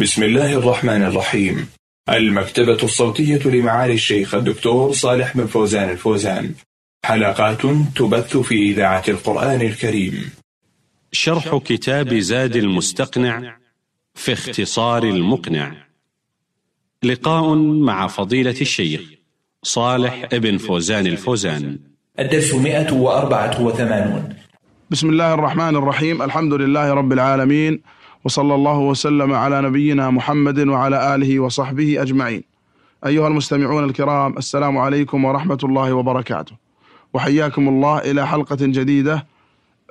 بسم الله الرحمن الرحيم المكتبة الصوتية لمعالي الشيخ الدكتور صالح بن فوزان الفوزان حلقات تبث في إذاعة القرآن الكريم شرح كتاب زاد المستقنع في اختصار المقنع لقاء مع فضيلة الشيخ صالح بن فوزان الفوزان الدرس 184 بسم الله الرحمن الرحيم الحمد لله رب العالمين وصلى الله وسلم على نبينا محمد وعلى آله وصحبه أجمعين أيها المستمعون الكرام السلام عليكم ورحمة الله وبركاته وحياكم الله إلى حلقة جديدة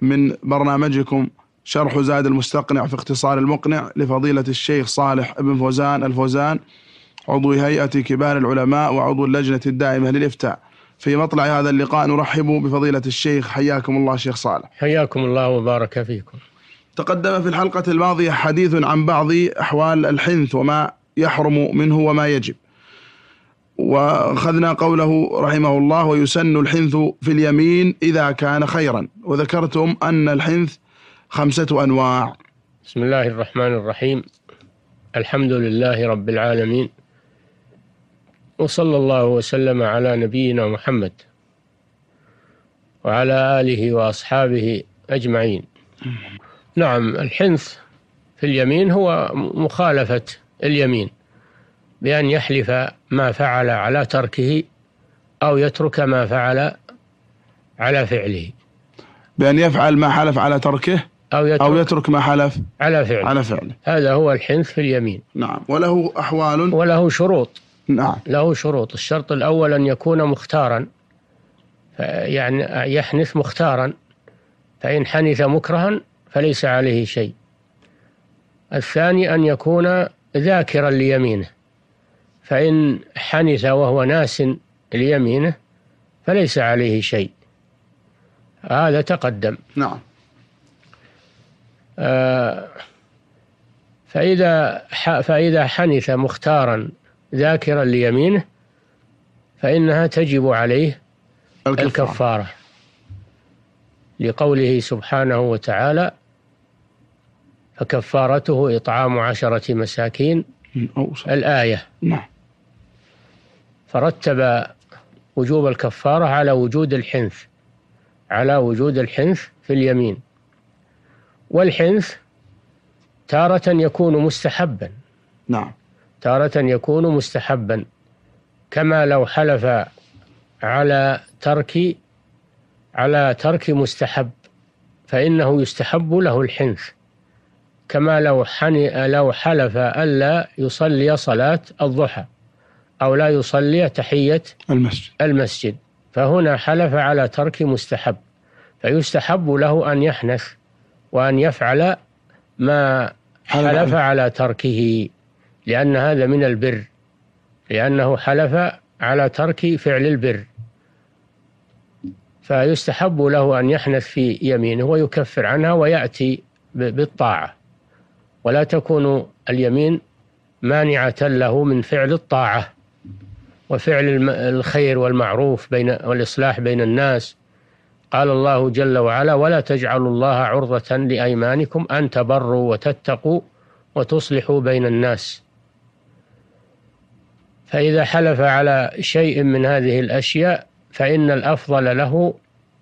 من برنامجكم شرح زاد المستقنع في اختصار المقنع لفضيلة الشيخ صالح بن فوزان الفوزان عضو هيئة كبار العلماء وعضو اللجنة الدائمة للإفتاء في مطلع هذا اللقاء نرحب بفضيلة الشيخ حياكم الله شيخ صالح حياكم الله وبارك فيكم تقدم في الحلقة الماضية حديث عن بعض أحوال الحنث وما يحرم منه وما يجب وأخذنا قوله رحمه الله ويسن الحنث في اليمين إذا كان خيرا وذكرتم أن الحنث خمسة أنواع بسم الله الرحمن الرحيم الحمد لله رب العالمين وصلى الله وسلم على نبينا محمد وعلى آله وأصحابه أجمعين نعم الحنث في اليمين هو مخالفة اليمين بأن يحلف ما فعل على تركه أو يترك ما فعل على فعله بأن يفعل ما حلف على تركه أو يترك, أو يترك ما حلف على فعله على فعله هذا هو الحنث في اليمين نعم وله أحوال وله شروط نعم له شروط الشرط الأول أن يكون مختارا يعني يحنث مختارا فإن حنث مكرها فليس عليه شيء الثاني أن يكون ذاكرا ليمينه فإن حنث وهو ناس ليمينه فليس عليه شيء هذا تقدم نعم آه فإذا فإذا حنث مختارا ذاكرا ليمينه فإنها تجب عليه الكفارة, الكفارة لقوله سبحانه وتعالى فكفارته إطعام عشرة مساكين الآية نعم فرتب وجوب الكفارة على وجود الحنث على وجود الحنث في اليمين والحنث تارة يكون مستحبا نعم تارة يكون مستحبا كما لو حلف على ترك على ترك مستحب فإنه يستحب له الحنث كما لو حني لو حلف ألا يصلي صلاة الضحى أو لا يصلي تحية المسجد المسجد فهنا حلف على ترك مستحب فيستحب له أن يحنث وأن يفعل ما حلف على تركه لأن هذا من البر لأنه حلف على ترك فعل البر فيستحب له أن يحنث في يمينه ويكفر عنها ويأتي بالطاعة ولا تكون اليمين مانعة له من فعل الطاعة وفعل الخير والمعروف بين والإصلاح بين الناس قال الله جل وعلا ولا تجعلوا الله عرضة لأيمانكم أن تبروا وتتقوا وتصلحوا بين الناس فإذا حلف على شيء من هذه الأشياء فإن الأفضل له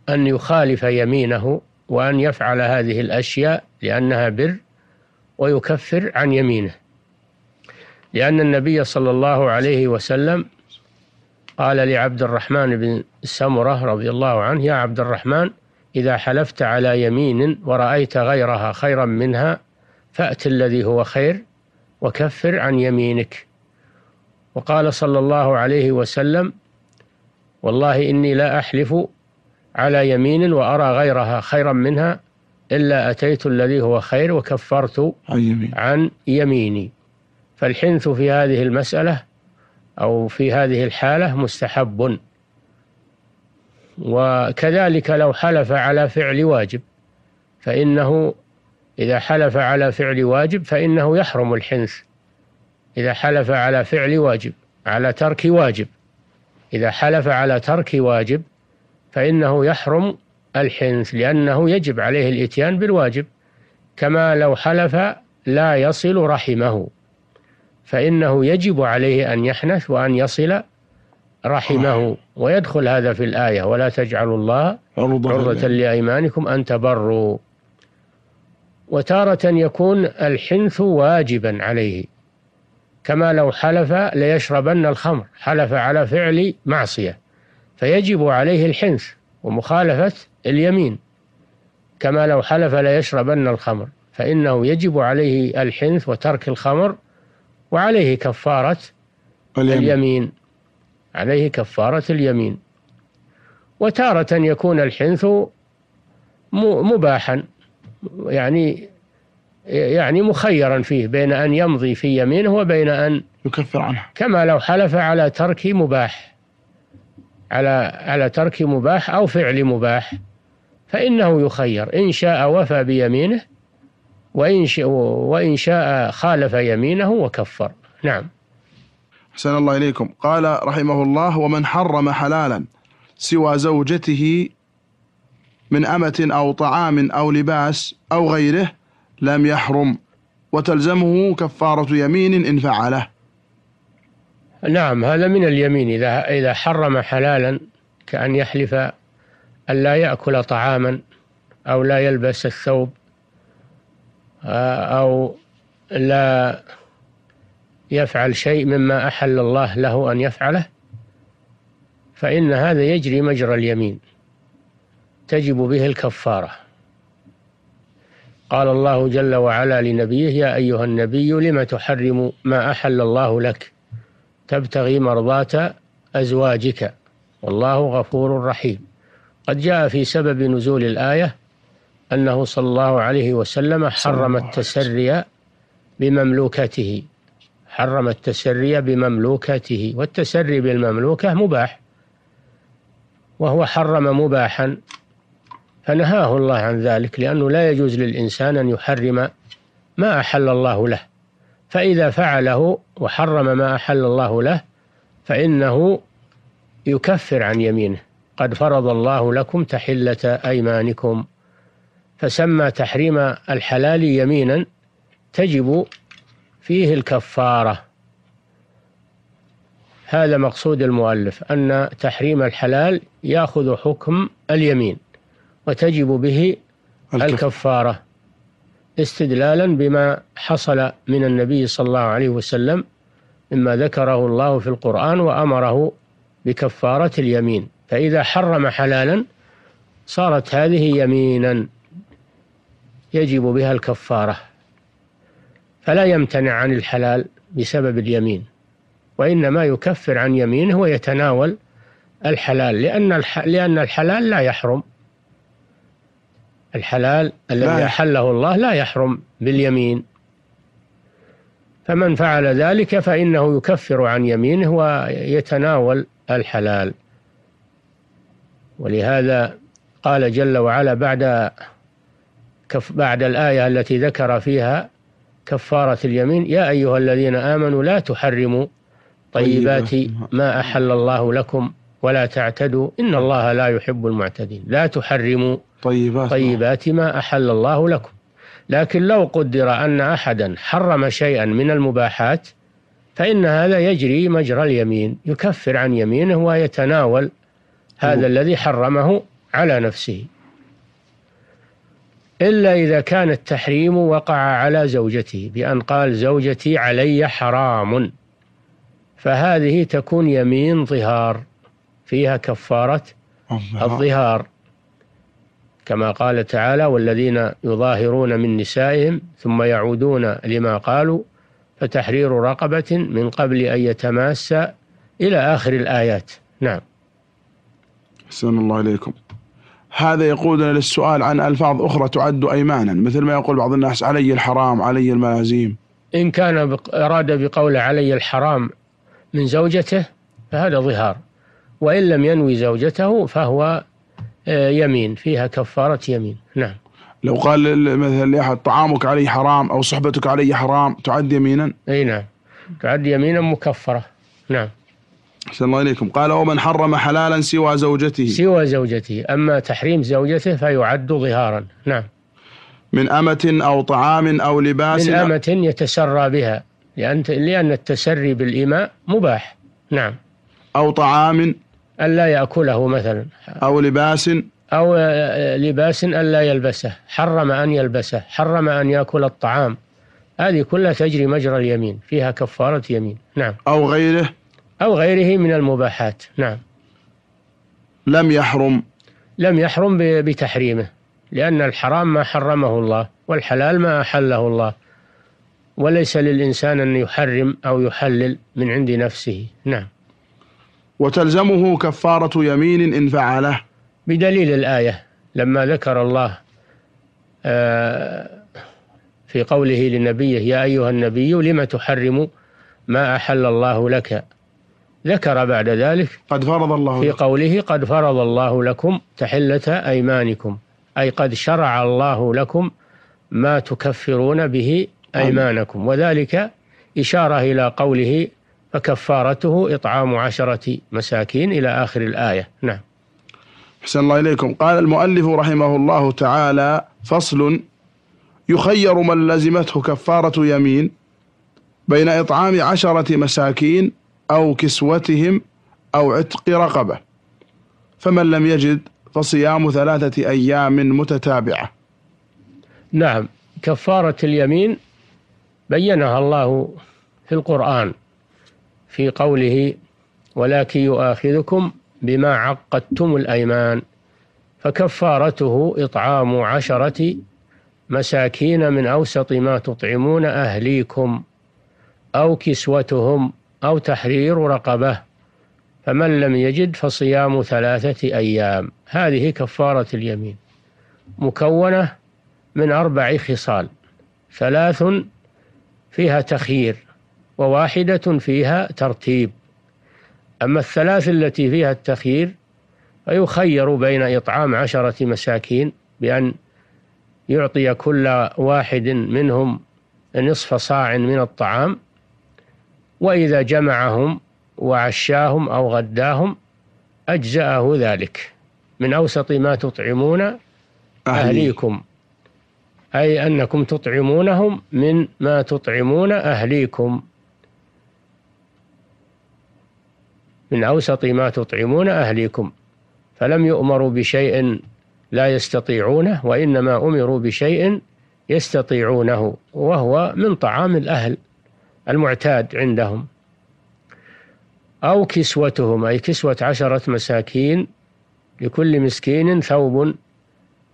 أن يخالف يمينه وأن يفعل هذه الأشياء لأنها بر ويكفر عن يمينه لأن النبي صلى الله عليه وسلم قال لعبد الرحمن بن سمرة رضي الله عنه يا عبد الرحمن إذا حلفت على يمين ورأيت غيرها خيرا منها فأت الذي هو خير وكفر عن يمينك وقال صلى الله عليه وسلم والله إني لا أحلف على يمين وأرى غيرها خيرا منها إلا أتيت الذي هو خير وكفرت عن يميني فالحنث في هذه المسألة أو في هذه الحالة مستحب وكذلك لو حلف على فعل واجب فإنه إذا حلف على فعل واجب فإنه يحرم الحنث إذا حلف على فعل واجب على ترك واجب إذا حلف على ترك واجب فإنه يحرم الحنث لأنه يجب عليه الإتيان بالواجب كما لو حلف لا يصل رحمه فإنه يجب عليه أن يحنث وأن يصل رحمه ويدخل هذا في الآية ولا تجعلوا الله عرضة لأيمانكم أن تبروا وتارة يكون الحنث واجبا عليه كما لو حلف ليشربن الخمر حلف على فعل معصية فيجب عليه الحنث ومخالفة اليمين كما لو حلف ليشربن الخمر فإنه يجب عليه الحنث وترك الخمر وعليه كفارة اليمين, اليمين. عليه كفارة اليمين وتارة يكون الحنث مباحا يعني يعني مخيرا فيه بين أن يمضي في يمينه وبين أن يكفر عنها كما لو حلف على ترك مباح على على ترك مباح أو فعل مباح فإنه يخير إن شاء وفى بيمينه وإن شاء, وإن شاء خالف يمينه وكفر نعم أحسن الله إليكم قال رحمه الله ومن حرم حلالا سوى زوجته من أمة أو طعام أو لباس أو غيره لم يحرم وتلزمه كفارة يمين إن فعله نعم هذا من اليمين إذا إذا حرم حلالا كأن يحلف أن لا يأكل طعاما أو لا يلبس الثوب آه، أو لا يفعل شيء مما أحل الله له أن يفعله فإن هذا يجري مجرى اليمين تجب به الكفارة قال الله جل وعلا لنبيه يا أيها النبي لم تحرم ما أحل الله لك تبتغي مرضاة أزواجك والله غفور رحيم قد جاء في سبب نزول الآية أنه صلى الله عليه وسلم حرم التسري بمملوكته حرم التسري بمملوكته والتسري بالمملوكة مباح وهو حرم مباحا فنهاه الله عن ذلك لأنه لا يجوز للإنسان أن يحرم ما أحل الله له فإذا فعله وحرم ما أحل الله له فإنه يكفر عن يمينه قد فرض الله لكم تحلة أيمانكم فسمى تحريم الحلال يمينا تجب فيه الكفارة هذا مقصود المؤلف أن تحريم الحلال يأخذ حكم اليمين وتجب به الكفارة استدلالا بما حصل من النبي صلى الله عليه وسلم مما ذكره الله في القرآن وأمره بكفارة اليمين فإذا حرم حلالا صارت هذه يمينا يجب بها الكفارة فلا يمتنع عن الحلال بسبب اليمين وإنما يكفر عن يمينه ويتناول الحلال لأن لأن الحلال لا يحرم الحلال الذي أحله الله لا يحرم باليمين فمن فعل ذلك فإنه يكفر عن يمينه ويتناول الحلال ولهذا قال جل وعلا بعد كف بعد الآية التي ذكر فيها كفارة اليمين يا أيها الذين آمنوا لا تحرموا طيبات ما أحل الله لكم ولا تعتدوا إن الله لا يحب المعتدين لا تحرموا طيبات, نعم. طيبات ما أحل الله لكم لكن لو قدر أن أحدا حرم شيئا من المباحات فإن هذا يجري مجرى اليمين يكفر عن يمينه ويتناول هذا أوه. طيب. الذي حرمه على نفسه إلا إذا كان التحريم وقع على زوجته بأن قال زوجتي علي حرام فهذه تكون يمين ظهار فيها كفارة الله. الظهار كما قال تعالى والذين يظاهرون من نسائهم ثم يعودون لما قالوا فتحرير رقبة من قبل أن يتماسى إلى آخر الآيات نعم أحسن الله إليكم هذا يقودنا للسؤال عن ألفاظ أخرى تعد أيمانا مثل ما يقول بعض الناس علي الحرام علي الملازيم إن كان أراد بقول علي الحرام من زوجته فهذا ظهار وإن لم ينوي زوجته فهو آه، يمين فيها كفارة يمين نعم لو قال مثلا لأحد طعامك عليه حرام أو صحبتك عليه حرام تعد يمينا أي نعم تعد يمينا مكفرة نعم أحسن الله إليكم قال ومن حرم حلالا سوى زوجته سوى زوجته أما تحريم زوجته فيعد ظهارا نعم من أمة أو طعام أو لباس من أمة يتسرى بها لأن لأن التسري بالإماء مباح نعم أو طعام ألا يأكله مثلا أو لباس أو آه، آه، لباس ألا يلبسه حرم أن يلبسه حرم أن يأكل الطعام هذه كلها تجري مجرى اليمين فيها كفارة يمين نعم أو غيره أو غيره من المباحات نعم لم يحرم لم يحرم بتحريمه لأن الحرام ما حرمه الله والحلال ما أحله الله وليس للإنسان أن يحرم أو يحلل من عند نفسه نعم وتلزمه كفارة يمين إن فعله بدليل الآية لما ذكر الله آه، في قوله لنبيه يا أيها النبي لم تحرم ما أحل الله لك ذكر بعد ذلك قد فرض الله في قوله قد فرض الله لكم تحلة أيمانكم أي قد شرع الله لكم ما تكفرون به أيمانكم وذلك إشارة إلى قوله فكفارته إطعام عشرة مساكين إلى آخر الآية نعم أحسن الله إليكم قال المؤلف رحمه الله تعالى فصل يخير من لزمته كفارة يمين بين إطعام عشرة مساكين أو كسوتهم أو عتق رقبة فمن لم يجد فصيام ثلاثة أيام متتابعة نعم كفارة اليمين بينها الله في القرآن في قوله ولكن يؤاخذكم بما عقدتم الأيمان فكفارته إطعام عشرة مساكين من أوسط ما تطعمون أهليكم أو كسوتهم أو تحرير رقبة فمن لم يجد فصيام ثلاثة أيام هذه كفارة اليمين مكونة من أربع خصال ثلاث فيها تخيير وواحدة فيها ترتيب أما الثلاث التي فيها التخيير فيخير بين إطعام عشرة مساكين بأن يعطي كل واحد منهم نصف صاع من الطعام وإذا جمعهم وعشاهم أو غداهم أجزأه ذلك من أوسط ما تطعمون أهليكم أي أنكم تطعمونهم من ما تطعمون أهليكم من أوسط ما تطعمون أهليكم فلم يؤمروا بشيء لا يستطيعونه وإنما أمروا بشيء يستطيعونه وهو من طعام الأهل المعتاد عندهم أو كسوتهم أي كسوة عشرة مساكين لكل مسكين ثوب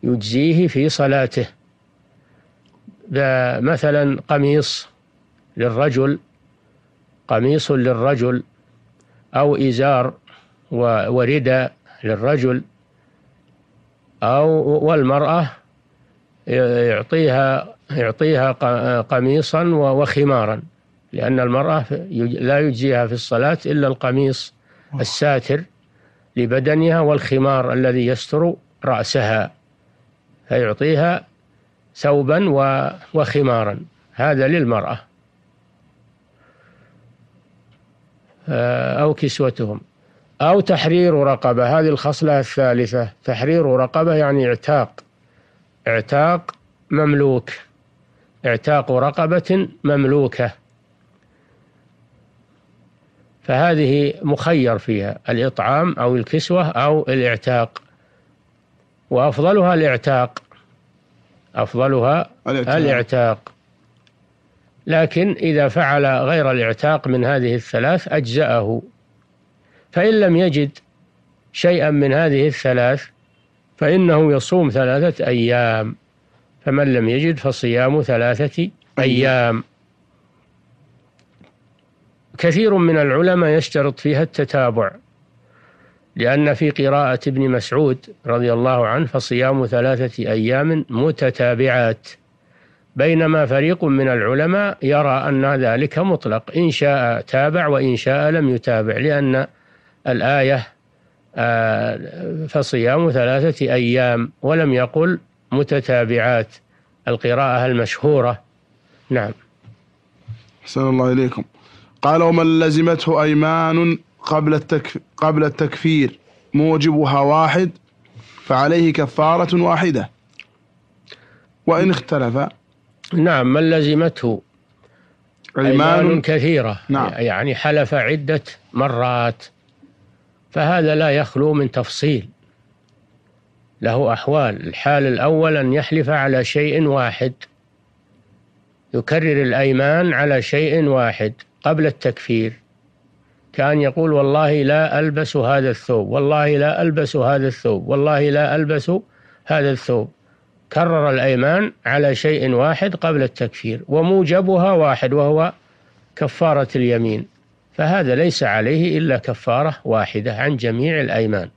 يجزيه في صلاته مثلا قميص للرجل قميص للرجل أو إزار ورداء للرجل أو والمرأة يعطيها يعطيها قميصا وخمارا لأن المرأة لا يجزيها في الصلاة إلا القميص الساتر لبدنها والخمار الذي يستر رأسها فيعطيها ثوبا وخمارا هذا للمرأة آه، أو كسوتهم أو تحرير رقبة هذه الخصلة الثالثة تحرير رقبة يعني اعتاق اعتاق مملوك اعتاق رقبة مملوكة فهذه مخير فيها الإطعام أو الكسوة أو الاعتاق وأفضلها الاعتاق أفضلها الاعتاق, الاعتاق. لكن إذا فعل غير الاعتاق من هذه الثلاث أجزأه فإن لم يجد شيئا من هذه الثلاث فإنه يصوم ثلاثة أيام فمن لم يجد فصيام ثلاثة أيام كثير من العلماء يشترط فيها التتابع لأن في قراءة ابن مسعود رضي الله عنه فصيام ثلاثة أيام متتابعات بينما فريق من العلماء يرى أن ذلك مطلق إن شاء تابع وإن شاء لم يتابع لأن الآية آه، فصيام ثلاثة أيام ولم يقل متتابعات القراءة المشهورة نعم أحسن الله إليكم قال ومن لزمته أيمان قبل, التكف قبل التكفير موجبها واحد فعليه كفارة واحدة وإن اختلف نعم من لزمته أيمان كثيرة نعم. يعني حلف عدة مرات فهذا لا يخلو من تفصيل له أحوال الحال الأول أن يحلف على شيء واحد يكرر الأيمان على شيء واحد قبل التكفير كان يقول والله لا ألبس هذا الثوب والله لا ألبس هذا الثوب والله لا ألبس هذا الثوب كرر الأيمان على شيء واحد قبل التكفير وموجبها واحد وهو كفارة اليمين فهذا ليس عليه إلا كفارة واحدة عن جميع الأيمان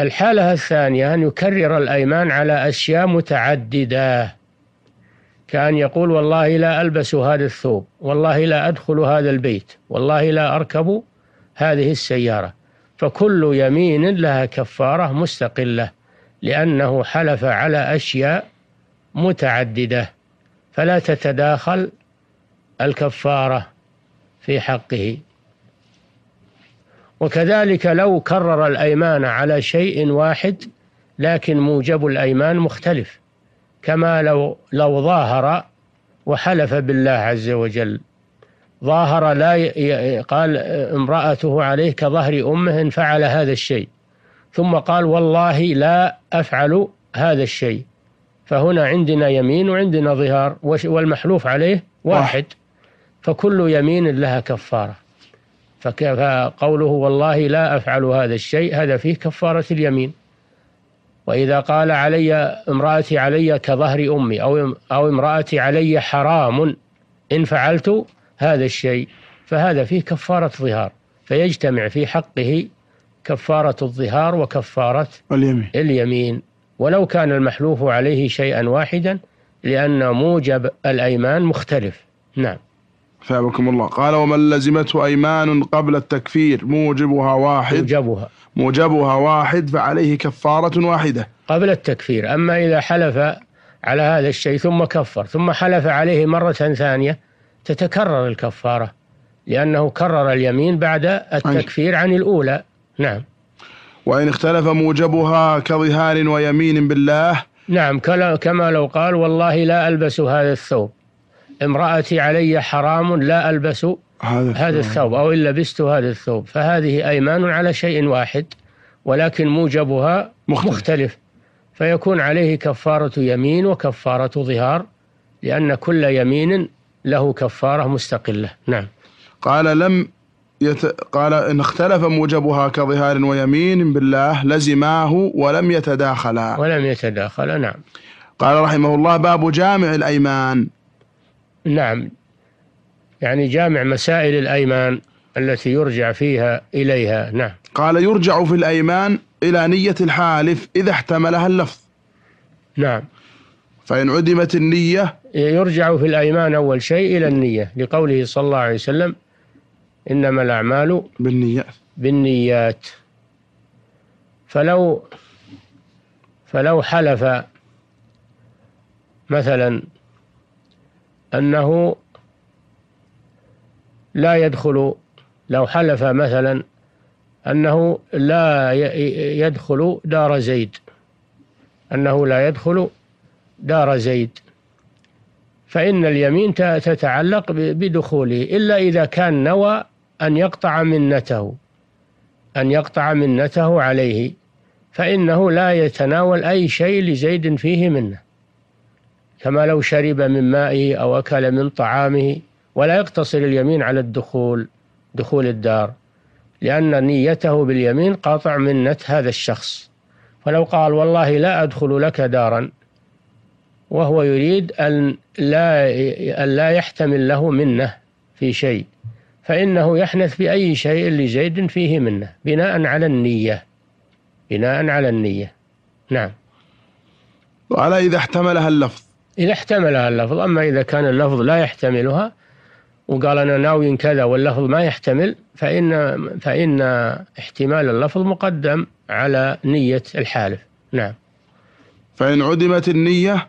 الحالة الثانية أن يكرر الأيمان على أشياء متعددة كأن يقول والله لا ألبس هذا الثوب والله لا أدخل هذا البيت والله لا أركب هذه السيارة فكل يمين لها كفارة مستقلة لأنه حلف على أشياء متعددة فلا تتداخل الكفارة في حقه وكذلك لو كرر الأيمان على شيء واحد لكن موجب الأيمان مختلف كما لو لو ظاهر وحلف بالله عز وجل ظاهر لا قال امرأته عليه كظهر أمه إن فعل هذا الشيء ثم قال والله لا أفعل هذا الشيء فهنا عندنا يمين وعندنا ظهار والمحلوف عليه واحد فكل يمين لها كفارة فقوله والله لا أفعل هذا الشيء هذا فيه كفارة اليمين وإذا قال علي امرأتي علي كظهر أمي أو أو امرأتي علي حرام إن فعلت هذا الشيء فهذا فيه كفارة ظهار فيجتمع في حقه كفارة الظهار وكفارة اليمين اليمين ولو كان المحلوف عليه شيئا واحدا لأن موجب الأيمان مختلف نعم ثابكم الله قال ومن لزمته أيمان قبل التكفير موجبها واحد موجبها موجبها واحد فعليه كفارة واحدة قبل التكفير أما إذا حلف على هذا الشيء ثم كفر ثم حلف عليه مرة ثانية تتكرر الكفارة لأنه كرر اليمين بعد التكفير عن الأولى نعم وإن اختلف موجبها كظهار ويمين بالله نعم كما لو قال والله لا ألبس هذا الثوب امرأتي علي حرام لا ألبس هذا, هذا الثوب أو إن لبست هذا الثوب فهذه أيمان على شيء واحد ولكن موجبها مختلف, مختلف فيكون عليه كفارة يمين وكفارة ظهار لأن كل يمين له كفارة مستقلة نعم قال لم يت... قال إن اختلف موجبها كظهار ويمين بالله لزماه ولم يتداخلا ولم يتداخلا نعم قال رحمه الله باب جامع الأيمان نعم يعني جامع مسائل الأيمان التي يرجع فيها إليها نعم قال يرجع في الأيمان إلى نية الحالف إذا احتملها اللفظ نعم فإن عدمت النية يرجع في الأيمان أول شيء إلى النية لقوله صلى الله عليه وسلم إنما الأعمال بالنيات بالنيات فلو فلو حلف مثلا أنه لا يدخل لو حلف مثلا أنه لا يدخل دار زيد أنه لا يدخل دار زيد فإن اليمين تتعلق بدخوله إلا إذا كان نوى أن يقطع منته أن يقطع منته عليه فإنه لا يتناول أي شيء لزيد فيه منه كما لو شرب من مائه أو أكل من طعامه ولا يقتصر اليمين على الدخول دخول الدار لأن نيته باليمين قاطع منة هذا الشخص فلو قال والله لا أدخل لك دارا وهو يريد أن لا, أن لا يحتمل له منه في شيء فإنه يحنث بأي شيء لزيد فيه منه بناء على النية بناء على النية نعم وعلى إذا احتملها اللفظ إذا احتملها اللفظ أما إذا كان اللفظ لا يحتملها وقال أنا ناوي كذا واللفظ ما يحتمل فإن فإن احتمال اللفظ مقدم على نية الحالف نعم فإن عدمت النية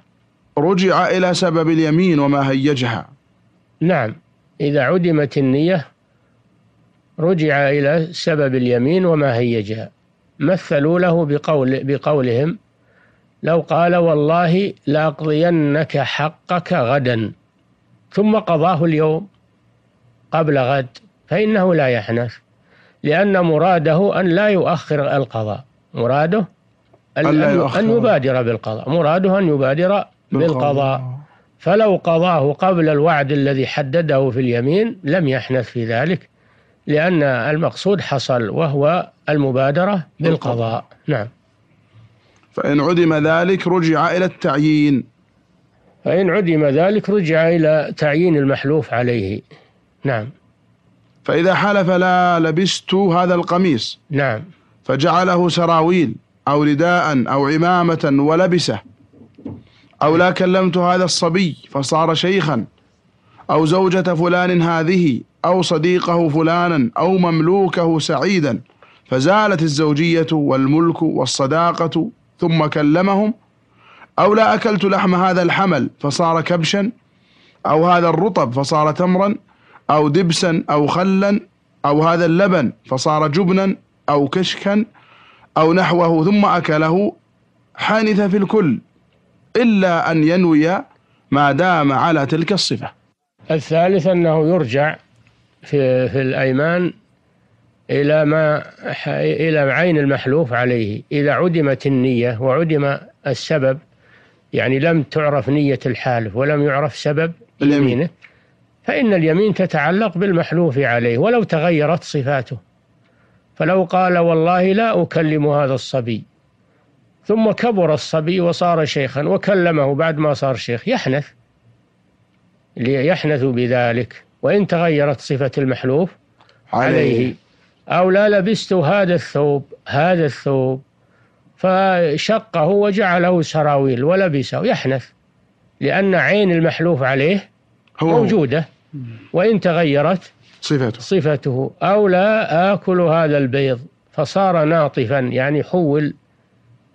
رجع إلى سبب اليمين وما هيجها نعم إذا عدمت النية رجع إلى سبب اليمين وما هيجها مثلوا له بقول بقولهم لو قال والله لأقضينك حقك غدا ثم قضاه اليوم قبل غد فإنه لا يحنث لأن مراده أن لا يؤخر القضاء مراده أن, أن يبادر بالقضاء مراده أن يبادر بالقضاء فلو قضاه قبل الوعد الذي حدده في اليمين لم يحنث في ذلك لأن المقصود حصل وهو المبادرة بالقضاء نعم فإن عدم ذلك رجع إلى التعيين فإن عدم ذلك رجع إلى تعيين المحلوف عليه نعم فإذا حلف لا لبست هذا القميص نعم فجعله سراويل أو رداء أو عمامة ولبسه أو لا كلمت هذا الصبي فصار شيخا أو زوجة فلان هذه أو صديقه فلانا أو مملوكه سعيدا فزالت الزوجية والملك والصداقة ثم كلمهم أو لا أكلت لحم هذا الحمل فصار كبشا أو هذا الرطب فصار تمرا أو دبسا أو خلا أو هذا اللبن فصار جبنا أو كشكا أو نحوه ثم أكله حانث في الكل إلا أن ينوي ما دام على تلك الصفة الثالث أنه يرجع في, في الأيمان إلى ما إلى عين المحلوف عليه إذا عدمت النية وعدم السبب يعني لم تعرف نية الحالف ولم يعرف سبب اليمين فإن اليمين تتعلق بالمحلوف عليه ولو تغيرت صفاته فلو قال والله لا أكلم هذا الصبي ثم كبر الصبي وصار شيخا وكلمه بعد ما صار شيخ يحنث ليحنث بذلك وإن تغيرت صفة المحلوف عليه أو لا لبست هذا الثوب هذا الثوب فشقه وجعله سراويل ولبسه يحنث لأن عين المحلوف عليه موجودة وإن تغيرت صفته صفته أو لا آكل هذا البيض فصار ناطفا يعني حول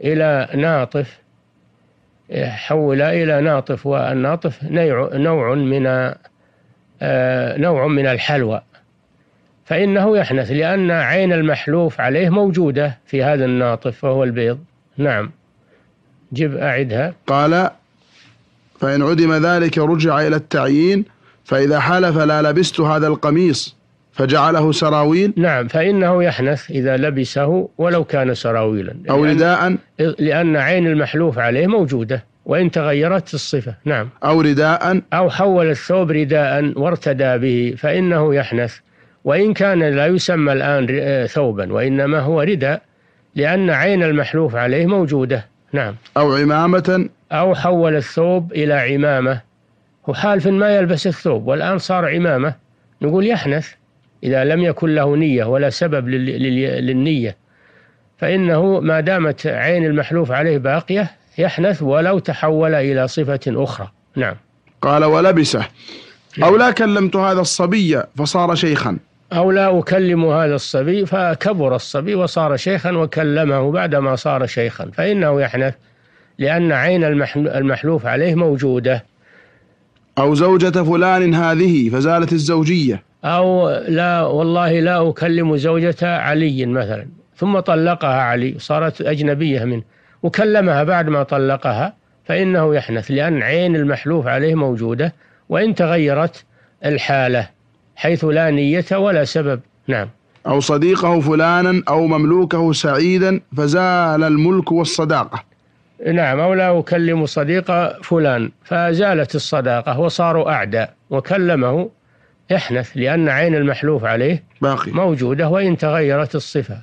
إلى ناطف حول إلى ناطف والناطف نوع من آه، نوع من الحلوى فإنه يحنث لأن عين المحلوف عليه موجودة في هذا الناطف وهو البيض نعم جب أعدها قال فإن عدم ذلك رجع إلى التعيين فإذا حلف لا لبست هذا القميص فجعله سراويل نعم فإنه يحنث إذا لبسه ولو كان سراويلا أو رداء لأن, لأن عين المحلوف عليه موجودة وإن تغيرت الصفة نعم أو رداء أو حول الثوب رداء وارتدى به فإنه يحنث وإن كان لا يسمى الآن آه، ثوبا وإنما هو رداء لأن عين المحلوف عليه موجودة نعم أو عمامة أو حول الثوب إلى عمامة وحالف ما يلبس الثوب والآن صار عمامة نقول يحنث إذا لم يكن له نية ولا سبب للنية فإنه ما دامت عين المحلوف عليه باقية يحنث ولو تحول إلى صفة أخرى نعم قال ولبسه نعم. أو لا كلمت هذا الصبي فصار شيخا أو لا أكلم هذا الصبي فكبر الصبي وصار شيخا وكلمه بعدما صار شيخا فإنه يحنث لأن عين المحلوف عليه موجودة أو زوجة فلان هذه فزالت الزوجية أو لا والله لا أكلم زوجة علي مثلا ثم طلقها علي صارت أجنبية منه وكلمها بعد ما طلقها فإنه يحنث لأن عين المحلوف عليه موجودة وإن تغيرت الحالة حيث لا نية ولا سبب نعم أو صديقه فلانا أو مملوكه سعيدا فزال الملك والصداقة نعم أو لا أكلم صديق فلان فزالت الصداقة وصاروا أعداء وكلمه يحنث لأن عين المحلوف عليه باقي موجودة وإن تغيرت الصفة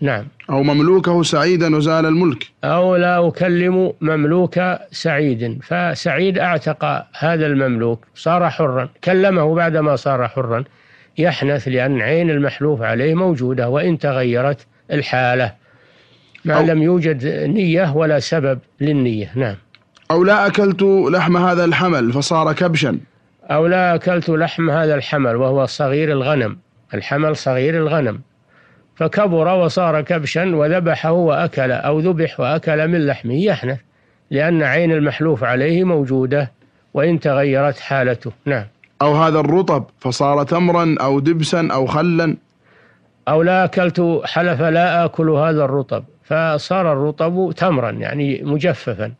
نعم أو مملوكه سعيدا وزال الملك أو لا أكلم مملوك سعيد فسعيد أعتق هذا المملوك صار حرا كلمه بعدما صار حرا يحنث لأن عين المحلوف عليه موجودة وإن تغيرت الحالة ما لم يوجد نية ولا سبب للنية نعم أو لا أكلت لحم هذا الحمل فصار كبشا أو لا أكلت لحم هذا الحمل وهو صغير الغنم الحمل صغير الغنم فكبر وصار كبشا وذبحه وأكل أو ذبح وأكل من لحمه يحنث لأن عين المحلوف عليه موجودة وإن تغيرت حالته نعم أو هذا الرطب فصار تمرا أو دبسا أو خلا أو لا أكلت حلف لا آكل هذا الرطب فصار الرطب تمرا يعني مجففا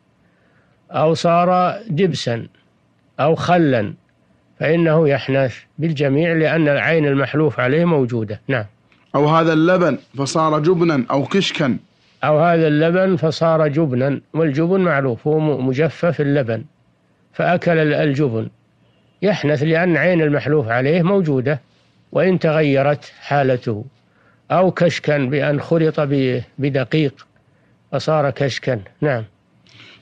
أو صار دبسا أو خلا فإنه يحنث بالجميع لأن العين المحلوف عليه موجودة نعم أو هذا اللبن فصار جبنا أو كشكا أو هذا اللبن فصار جبنا والجبن معروف هو مجفف اللبن فأكل الجبن يحنث لأن عين المحلوف عليه موجودة وإن تغيرت حالته أو كشكا بأن خلط بدقيق فصار كشكا نعم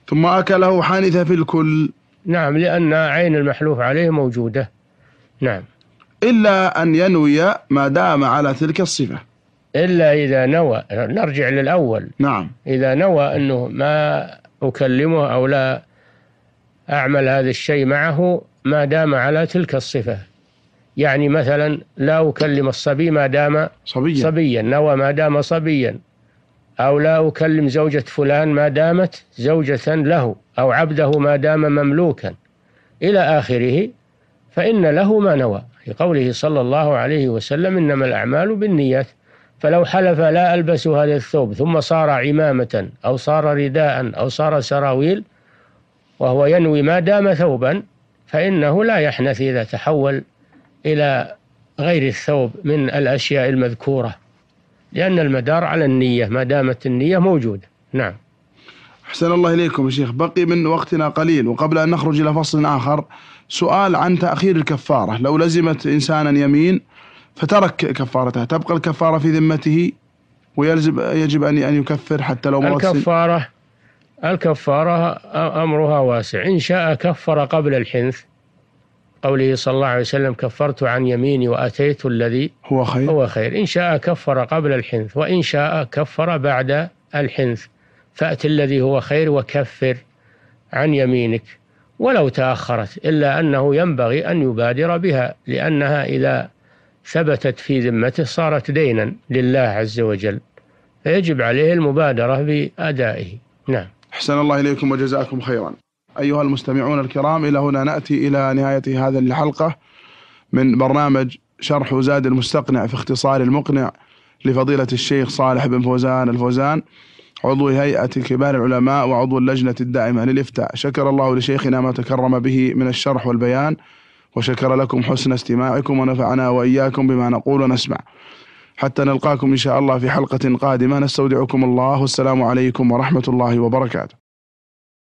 ثم أكله حانث في الكل نعم لأن عين المحلوف عليه موجودة نعم إلا أن ينوي ما دام على تلك الصفة إلا إذا نوى نرجع للأول نعم إذا نوى أنه ما أكلمه أو لا أعمل هذا الشيء معه ما دام على تلك الصفة يعني مثلا لا أكلم الصبي ما دام صبيا, صبيا نوى ما دام صبيا أو لا أكلم زوجة فلان ما دامت زوجة له أو عبده ما دام مملوكا إلى آخره فإن له ما نوى لقوله صلى الله عليه وسلم إنما الأعمال بالنيات فلو حلف لا ألبس هذا الثوب ثم صار عمامة أو صار رداء أو صار سراويل وهو ينوي ما دام ثوبا فإنه لا يحنث إذا تحول إلى غير الثوب من الأشياء المذكورة لأن المدار على النية ما دامت النية موجودة نعم أحسن الله إليكم يا شيخ بقي من وقتنا قليل وقبل أن نخرج إلى فصل آخر سؤال عن تأخير الكفارة لو لزمت إنسانا يمين فترك كفارته تبقى الكفارة في ذمته ويلزم يجب أن أن يكفر حتى لو مرت الكفارة الكفارة أمرها واسع إن شاء كفر قبل الحنث قوله صلى الله عليه وسلم كفرت عن يميني وأتيت الذي هو خير هو خير إن شاء كفر قبل الحنث وإن شاء كفر بعد الحنث فأت الذي هو خير وكفر عن يمينك ولو تأخرت إلا أنه ينبغي أن يبادر بها لأنها إذا ثبتت في ذمته صارت دينا لله عز وجل فيجب عليه المبادرة بأدائه نعم أحسن الله إليكم وجزاكم خيرا أيها المستمعون الكرام إلى هنا نأتي إلى نهاية هذه الحلقة من برنامج شرح زاد المستقنع في اختصار المقنع لفضيلة الشيخ صالح بن فوزان الفوزان عضو هيئة كبار العلماء وعضو اللجنة الدائمة للإفتاء شكر الله لشيخنا ما تكرم به من الشرح والبيان وشكر لكم حسن استماعكم ونفعنا وإياكم بما نقول ونسمع حتى نلقاكم إن شاء الله في حلقة قادمة نستودعكم الله والسلام عليكم ورحمة الله وبركاته